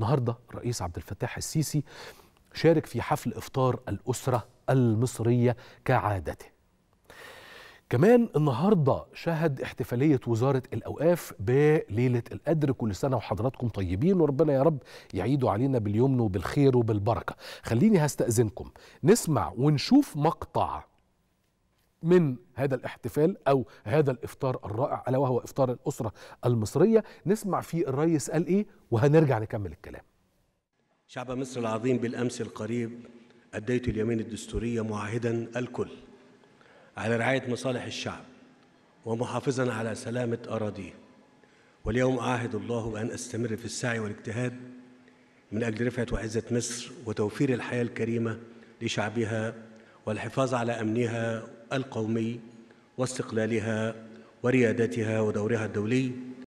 النهارده الرئيس عبد الفتاح السيسي شارك في حفل افطار الاسره المصريه كعادته. كمان النهارده شهد احتفاليه وزاره الاوقاف بليله القدر كل سنه وحضراتكم طيبين وربنا يا رب يعيدوا علينا باليمن وبالخير وبالبركه. خليني هستاذنكم نسمع ونشوف مقطع من هذا الاحتفال او هذا الافطار الرائع الا وهو افطار الاسره المصريه نسمع فيه الريس قال ايه وهنرجع نكمل الكلام شعب مصر العظيم بالامس القريب اديت اليمين الدستوريه معاهدا الكل على رعايه مصالح الشعب ومحافظا على سلامه اراضيه واليوم اعهد الله بان استمر في السعي والاجتهاد من اجل رفعه وعزه مصر وتوفير الحياه الكريمه لشعبها والحفاظ على أمنها القومي واستقلالها وريادتها ودورها الدولي